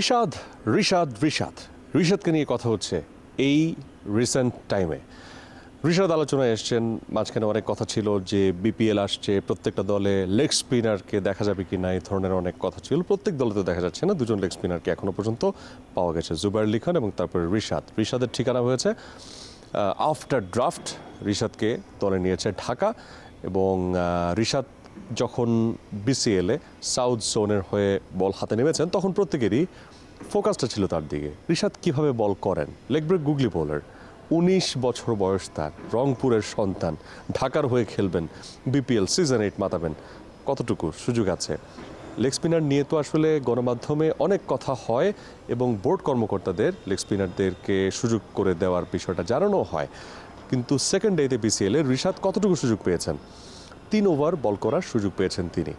ঋষাদ ঋষাদ ঋষাদ ঋষাদকে নিয়ে কথা হচ্ছে এই রিসেন্ট টাইমে ঋষাদ আলোচনায় এসছেন মাঝখানে অনেক কথা ছিল যে বিপিএল আসছে প্রত্যেকটা দলে লেগ স্পিনারকে দেখা যাবে কি না এই ধরনের অনেক কথা ছিল প্রত্যেক দলে তো দেখা যাচ্ছে না দুজন লেগ স্পিনারকে এখনও পর্যন্ত পাওয়া গেছে জুবাইর লিখন এবং তারপরে ঋষাদ ঋষাদের ঠিকানা হয়েছে আফটার ড্রাফট ঋষাদকে দলে নিয়েছে ঢাকা এবং রিশাদ যখন বিসিএলে সাউথ জোনের হয়ে বল হাতে নেমেছেন তখন প্রত্যেকেরই ফোকাসটা ছিল তার দিকে রিশাদ কিভাবে বল করেন লেগ ব্রেক গুগলি বোলার উনিশ বছর বয়স তার রংপুরের সন্তান ঢাকার হয়ে খেলবেন বিপিএল সিজন এইট মাতাবেন কতটুকু সুযোগ আছে লেগ স্পিনার নিয়ে তো আসলে গণমাধ্যমে অনেক কথা হয় এবং বোর্ড কর্মকর্তাদের লেগ স্পিনারদেরকে সুযোগ করে দেওয়ার বিষয়টা জানানো হয় কিন্তু সেকেন্ড ডেতে বিসিএলে ঋষাদ কতটুকু সুযোগ পেয়েছেন তিন ওভার বল করার সুযোগ পেয়েছেন তিনি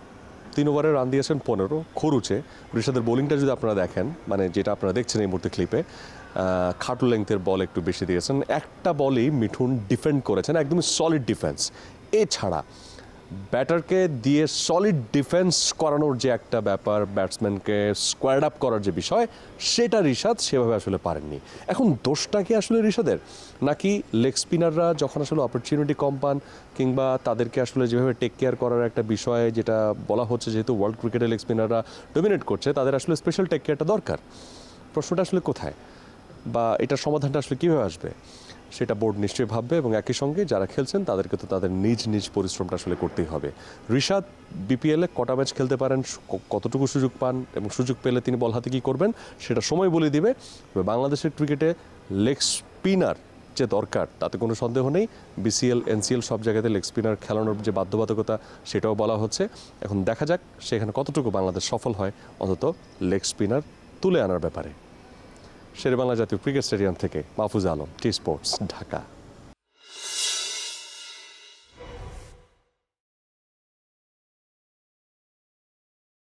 তিন ওভারে রান দিয়েছেন পনেরো খরুচে ঋষাদের বোলিংটা যদি আপনারা দেখেন মানে যেটা আপনারা দেখছেন এই মুহূর্তে ক্লিপে খাটু লেংথের বল একটু বেশি দিয়েছেন একটা বলেই মিঠুন ডিফেন্ড করেছেন একদম সলিড ডিফেন্স এছাড়া ব্যাটারকে দিয়ে সলিড ডিফেন্স করানোর যে একটা ব্যাপার ব্যাটসম্যানকে স্কোয়ার্ড আপ করার যে বিষয় সেটা ঋষাদ সেভাবে আসলে পারেননি এখন দোষটা কি আসলে ঋষাদের নাকি লেগ স্পিনাররা যখন আসলে অপরচুনিটি কম পান কিংবা তাদেরকে আসলে যেভাবে টেক কেয়ার করার একটা বিষয় যেটা বলা হচ্ছে যেহেতু ওয়ার্ল্ড ক্রিকেটে লেগ স্পিনাররা ডোমিনেট করছে তাদের আসলে স্পেশাল টেক কেয়ারটা দরকার প্রশ্নটা আসলে কোথায় বা এটার সমাধানটা আসলে কীভাবে আসবে সেটা বোর্ড নিশ্চয়ই ভাববে এবং একই সঙ্গে যারা খেলছেন তাদেরকে তো তাদের নিজ নিজ পরিশ্রমটা আসলে করতেই হবে ঋষাদ বিপিএলে কটা ম্যাচ খেলতে পারেন কতটুকু সুযোগ পান এবং সুযোগ পেলে তিনি বল হাতে কী করবেন সেটা সময় বলে দিবে বাংলাদেশের ক্রিকেটে লেগ স্পিনার যে দরকার তাতে কোনো সন্দেহ নেই বিসিএল এনসিএল সব জায়গাতে লেগ স্পিনার খেলানোর যে বাধ্যবাধকতা সেটাও বলা হচ্ছে এখন দেখা যাক সেখানে কতটুকু বাংলাদেশ সফল হয় অন্তত লেগ স্পিনার তুলে আনার ব্যাপারে শেরবাংলা জাতীয় ক্রিকেট স্টেডিয়াম থেকে মাহফুজ আলম টি স্পোর্টস ঢাকা